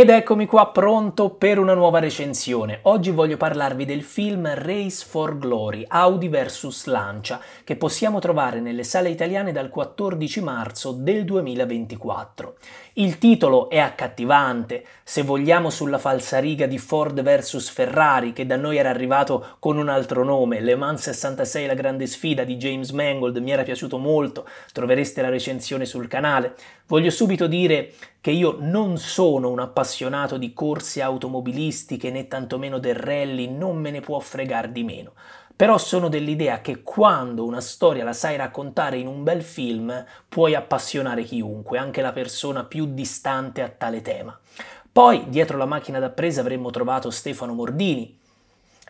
Ed eccomi qua pronto per una nuova recensione. Oggi voglio parlarvi del film Race for Glory, Audi vs Lancia, che possiamo trovare nelle sale italiane dal 14 marzo del 2024. Il titolo è accattivante, se vogliamo sulla falsariga di Ford vs Ferrari, che da noi era arrivato con un altro nome, Le Mans 66 La Grande Sfida di James Mangold, mi era piaciuto molto, trovereste la recensione sul canale. Voglio subito dire che io non sono un appassionato appassionato di corse automobilistiche né tantomeno del rally, non me ne può fregar di meno. Però sono dell'idea che quando una storia la sai raccontare in un bel film, puoi appassionare chiunque, anche la persona più distante a tale tema. Poi, dietro la macchina da presa, avremmo trovato Stefano Mordini,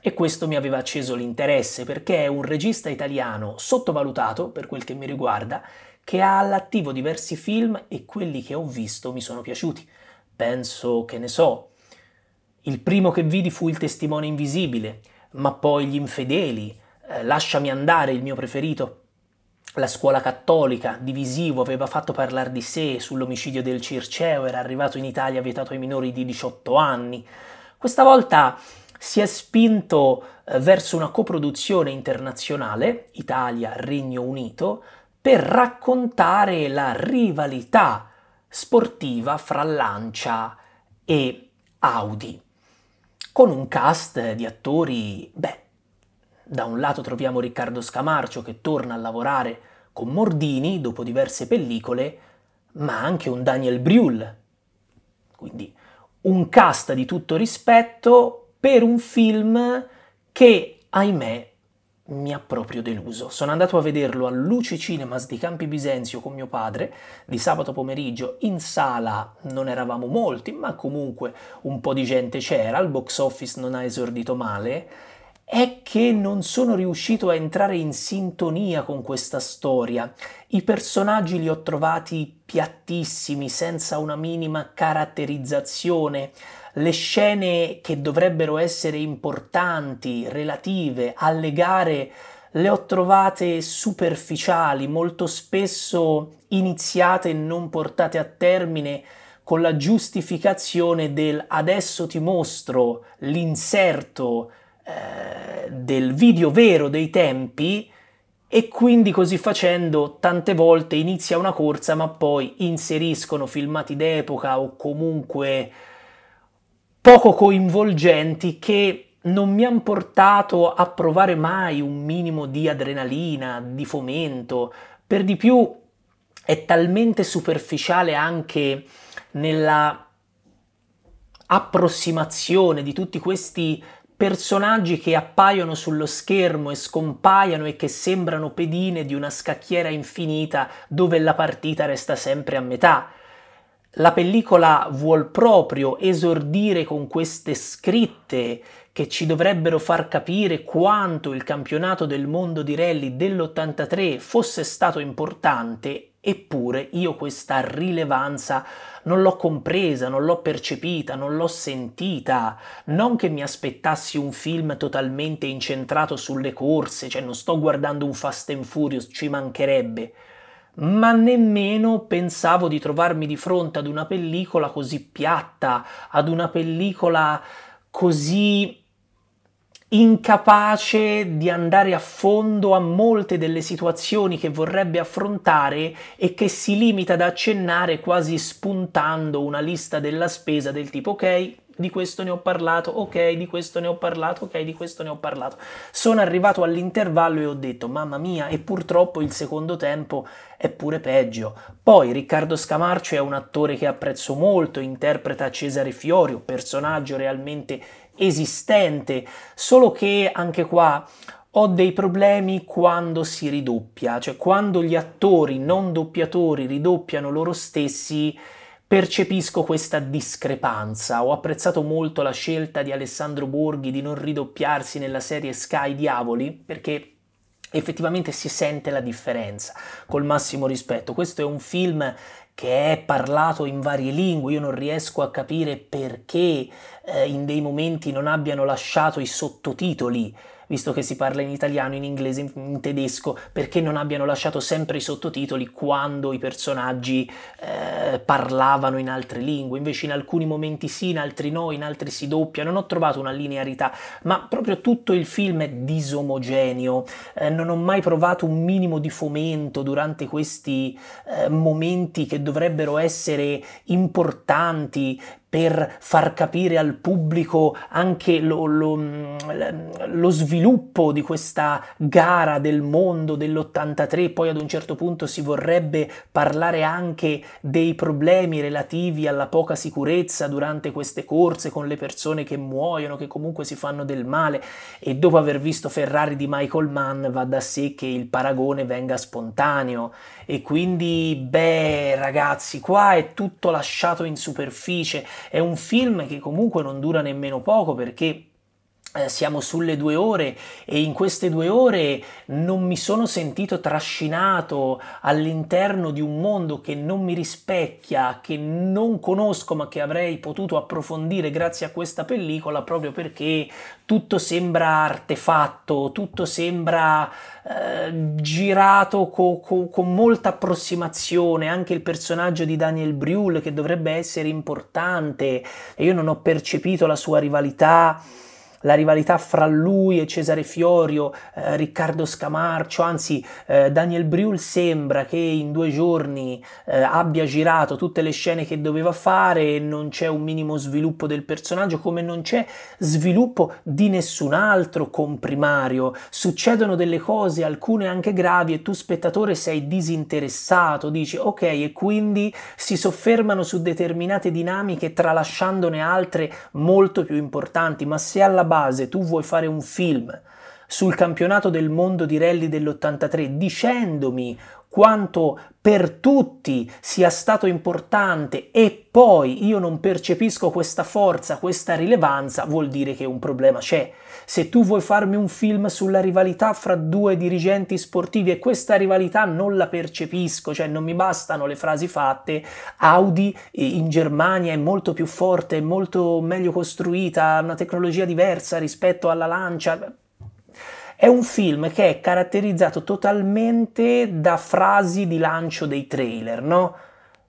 e questo mi aveva acceso l'interesse perché è un regista italiano sottovalutato per quel che mi riguarda che ha all'attivo diversi film e quelli che ho visto mi sono piaciuti. Penso, che ne so. Il primo che vidi fu il testimone invisibile, ma poi gli infedeli, eh, lasciami andare il mio preferito. La scuola cattolica, divisivo, aveva fatto parlare di sé sull'omicidio del Circeo, era arrivato in Italia vietato ai minori di 18 anni. Questa volta si è spinto eh, verso una coproduzione internazionale, Italia-Regno Unito, per raccontare la rivalità sportiva fra Lancia e Audi, con un cast di attori, beh, da un lato troviamo Riccardo Scamarcio che torna a lavorare con Mordini dopo diverse pellicole, ma anche un Daniel Briul, quindi un cast di tutto rispetto per un film che, ahimè, mi ha proprio deluso. Sono andato a vederlo a Luce Cinemas di Campi Bisenzio con mio padre di sabato pomeriggio. In sala non eravamo molti, ma comunque un po' di gente c'era. Il box office non ha esordito male è che non sono riuscito a entrare in sintonia con questa storia. I personaggi li ho trovati piattissimi, senza una minima caratterizzazione. Le scene che dovrebbero essere importanti, relative alle gare, le ho trovate superficiali, molto spesso iniziate e non portate a termine con la giustificazione del adesso ti mostro l'inserto del video vero dei tempi e quindi così facendo tante volte inizia una corsa ma poi inseriscono filmati d'epoca o comunque poco coinvolgenti che non mi hanno portato a provare mai un minimo di adrenalina, di fomento, per di più è talmente superficiale anche nella approssimazione di tutti questi personaggi che appaiono sullo schermo e scompaiono e che sembrano pedine di una scacchiera infinita dove la partita resta sempre a metà. La pellicola vuol proprio esordire con queste scritte che ci dovrebbero far capire quanto il campionato del mondo di rally dell'83 fosse stato importante Eppure io questa rilevanza non l'ho compresa, non l'ho percepita, non l'ho sentita. Non che mi aspettassi un film totalmente incentrato sulle corse, cioè non sto guardando un Fast and Furious, ci mancherebbe. Ma nemmeno pensavo di trovarmi di fronte ad una pellicola così piatta, ad una pellicola così incapace di andare a fondo a molte delle situazioni che vorrebbe affrontare e che si limita ad accennare quasi spuntando una lista della spesa del tipo ok, di questo ne ho parlato, ok, di questo ne ho parlato, ok, di questo ne ho parlato. Sono arrivato all'intervallo e ho detto, mamma mia, e purtroppo il secondo tempo è pure peggio. Poi Riccardo Scamarcio è un attore che apprezzo molto, interpreta Cesare Fiorio, personaggio realmente esistente, solo che anche qua ho dei problemi quando si ridoppia, cioè quando gli attori non doppiatori ridoppiano loro stessi percepisco questa discrepanza. Ho apprezzato molto la scelta di Alessandro Borghi di non ridoppiarsi nella serie Sky Diavoli perché effettivamente si sente la differenza. Col massimo rispetto, questo è un film che è parlato in varie lingue, io non riesco a capire perché eh, in dei momenti non abbiano lasciato i sottotitoli visto che si parla in italiano, in inglese, in tedesco, perché non abbiano lasciato sempre i sottotitoli quando i personaggi eh, parlavano in altre lingue, invece in alcuni momenti sì, in altri no, in altri si doppia, non ho trovato una linearità, ma proprio tutto il film è disomogeneo, eh, non ho mai provato un minimo di fomento durante questi eh, momenti che dovrebbero essere importanti per far capire al pubblico anche lo, lo, mm, lo, sviluppo di questa gara del mondo dell'83, poi ad un certo punto si vorrebbe parlare anche dei problemi relativi alla poca sicurezza durante queste corse con le persone che muoiono, che comunque si fanno del male e dopo aver visto Ferrari di Michael Mann va da sé che il paragone venga spontaneo e quindi beh ragazzi qua è tutto lasciato in superficie è un film che comunque non dura nemmeno poco perché eh, siamo sulle due ore e in queste due ore non mi sono sentito trascinato all'interno di un mondo che non mi rispecchia, che non conosco ma che avrei potuto approfondire grazie a questa pellicola proprio perché tutto sembra artefatto, tutto sembra eh, girato co- co- con molta approssimazione, anche il personaggio di Daniel Brühl che dovrebbe essere importante e io non ho percepito la sua rivalità la rivalità fra lui e Cesare Fiorio, eh, Riccardo Scamarcio, anzi eh, Daniel Briul sembra che in due giorni eh, abbia girato tutte le scene che doveva fare e non c'è un minimo sviluppo del personaggio come non c'è sviluppo di nessun altro comprimario. Succedono delle cose, alcune anche gravi e tu spettatore sei disinteressato, dici ok e quindi si soffermano su determinate dinamiche tralasciandone altre molto più importanti, ma se alla base tu vuoi fare un film sul campionato del mondo di rally dell'83 dicendomi quanto per tutti sia stato importante e poi io non percepisco questa forza, questa rilevanza, vuol dire che un problema c'è. Se tu vuoi farmi un film sulla rivalità fra due dirigenti sportivi e questa rivalità non la percepisco, cioè non mi bastano le frasi fatte, Audi eh, in Germania è molto più forte, è molto meglio costruita, ha una tecnologia diversa rispetto alla Lancia. È un film che è caratterizzato totalmente da frasi di lancio dei trailer, no?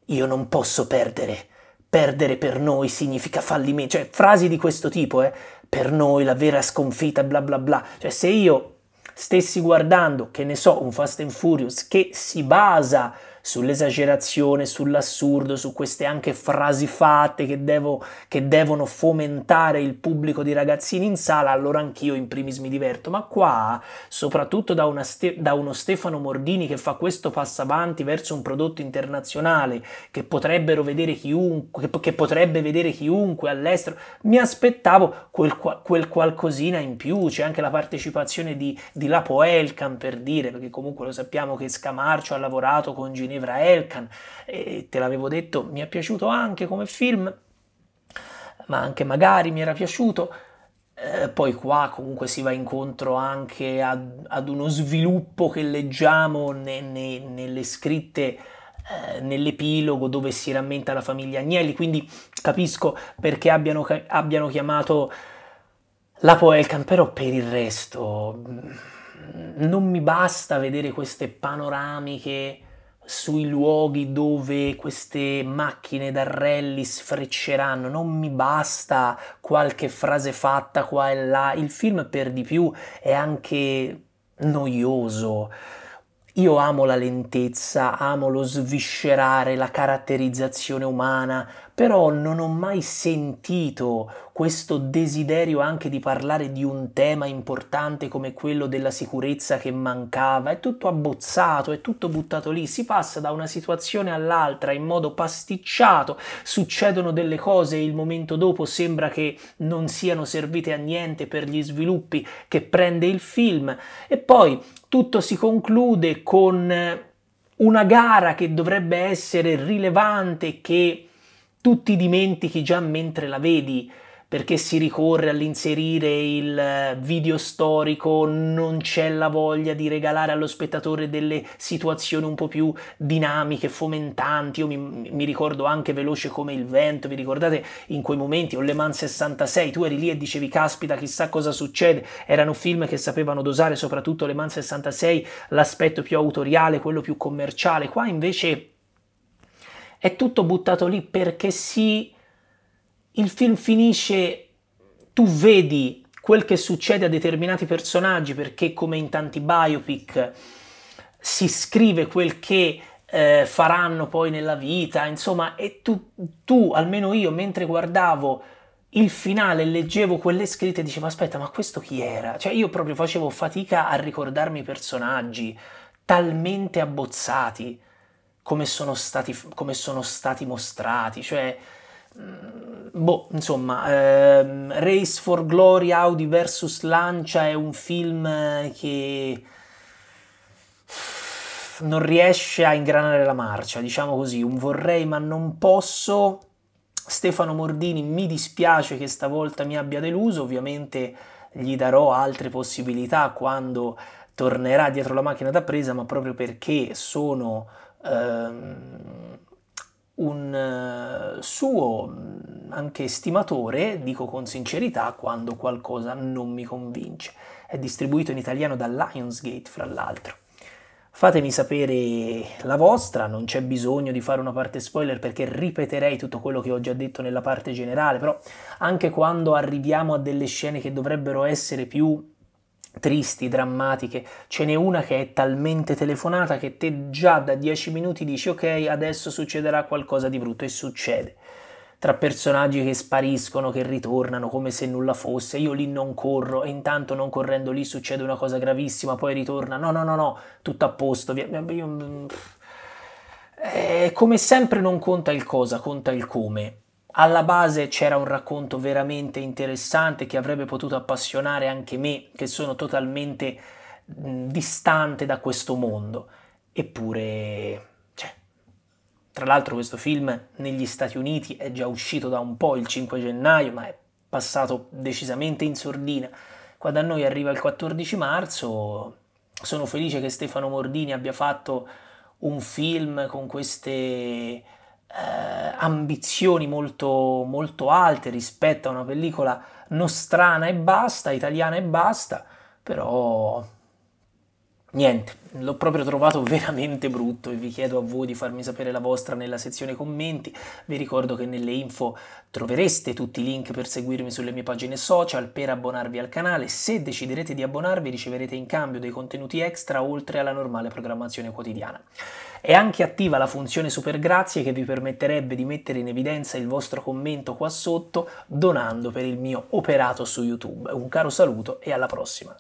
Io non posso perdere. Perdere per noi significa fallimento, cioè frasi di questo tipo, eh per noi la vera sconfitta, bla bla bla. Cioè se io stessi guardando, che ne so, un Fast and Furious che si basa sull'esagerazione, sull'assurdo, su queste anche frasi fatte che, devo, che devono fomentare il pubblico di ragazzini in sala, allora anch'io in primis mi diverto. Ma qua, soprattutto da, ste- da uno Stefano Mordini che fa questo passo avanti verso un prodotto internazionale che, potrebbero vedere chiunque, che, potrebbe vedere chiunque all'estero, mi aspettavo quel, quel qualcosina in più. C'è anche la partecipazione di, di Lapo Elkan per dire, perché comunque lo sappiamo che Scamarcio ha lavorato con Gil Ginevra Elkan e te l'avevo detto mi è piaciuto anche come film ma anche magari mi era piaciuto eh, poi qua comunque si va incontro anche ad, ad uno sviluppo che leggiamo ne, ne, nelle scritte eh, nell'epilogo dove si rammenta la famiglia Agnelli quindi capisco perché abbiano, abbiano chiamato la Poelcan però per il resto mm, non mi basta vedere queste panoramiche sui luoghi dove queste macchine da rally sfrecceranno, non mi basta qualche frase fatta qua e là, il film per di più è anche noioso. Io amo la lentezza, amo lo sviscerare, la caratterizzazione umana, però non ho mai sentito questo desiderio anche di parlare di un tema importante come quello della sicurezza che mancava, è tutto abbozzato, è tutto buttato lì, si passa da una situazione all'altra in modo pasticciato, succedono delle cose e il momento dopo sembra che non siano servite a niente per gli sviluppi che prende il film e poi tutto si conclude con una gara che dovrebbe essere rilevante che tu ti dimentichi già mentre la vedi perché si ricorre all'inserire il eh, video storico, non c'è la voglia di regalare allo spettatore delle situazioni un po' più dinamiche, fomentanti. Io mi, mi ricordo anche Veloce come il vento, vi ricordate in quei momenti, o Le Mans 66, tu eri lì e dicevi caspita chissà cosa succede, erano film che sapevano dosare soprattutto Le Mans 66 l'aspetto più autoriale, quello più commerciale, qua invece è tutto buttato lì perché sì, il film finisce, tu vedi quel che succede a determinati personaggi perché come in tanti biopic si scrive quel che eh, faranno poi nella vita, insomma, e tu, tu, almeno io, mentre guardavo il finale, leggevo quelle scritte e dicevo, aspetta, ma questo chi era? Cioè io proprio facevo fatica a ricordarmi i personaggi, talmente abbozzati come sono stati, come sono stati mostrati, cioè... Mm, boh, insomma, ehm, Race for Glory Audi vs Lancia è un film eh, che non riesce a ingranare la marcia, diciamo così, un vorrei ma non posso. Stefano Mordini mi dispiace che stavolta mi abbia deluso, ovviamente gli darò altre possibilità quando tornerà dietro la macchina da presa, ma proprio perché sono Ehm, un eh, suo anche stimatore, dico con sincerità, quando qualcosa non mi convince. È distribuito in italiano da Lionsgate, fra l'altro. Fatemi sapere la vostra, non c'è bisogno di fare una parte spoiler perché ripeterei tutto quello che ho già detto nella parte generale, però anche quando arriviamo a delle scene che dovrebbero essere più tristi, drammatiche. Ce n'è una che è talmente telefonata che te già da 10 minuti dici ok, adesso succederà qualcosa di brutto e succede. Tra personaggi che spariscono, che ritornano come se nulla fosse, io lì non corro e intanto non correndo lì succede una cosa gravissima, poi ritorna, no, no, no, no, tutto a posto. Via. Io, mm, eh, come sempre non conta il cosa, conta il come. Alla base c'era un racconto veramente interessante che avrebbe potuto appassionare anche me, che sono totalmente distante da questo mondo. Eppure cioè, tra l'altro questo film negli Stati Uniti è già uscito da un po' il 5 gennaio, ma è passato decisamente in sordina. Qua da noi arriva il 14 marzo. Sono felice che Stefano Mordini abbia fatto un film con queste eh, ambizioni molto, molto alte rispetto a una pellicola nostrana e basta, italiana e basta, però Niente, l'ho proprio trovato veramente brutto e vi chiedo a voi di farmi sapere la vostra nella sezione commenti. Vi ricordo che nelle info trovereste tutti i link per seguirmi sulle mie pagine social, per abbonarvi al canale. Se deciderete di abbonarvi riceverete in cambio dei contenuti extra oltre alla normale programmazione quotidiana. È anche attiva la funzione Super Grazie che vi permetterebbe di mettere in evidenza il vostro commento qua sotto donando per il mio operato su YouTube. Un caro saluto e alla prossima.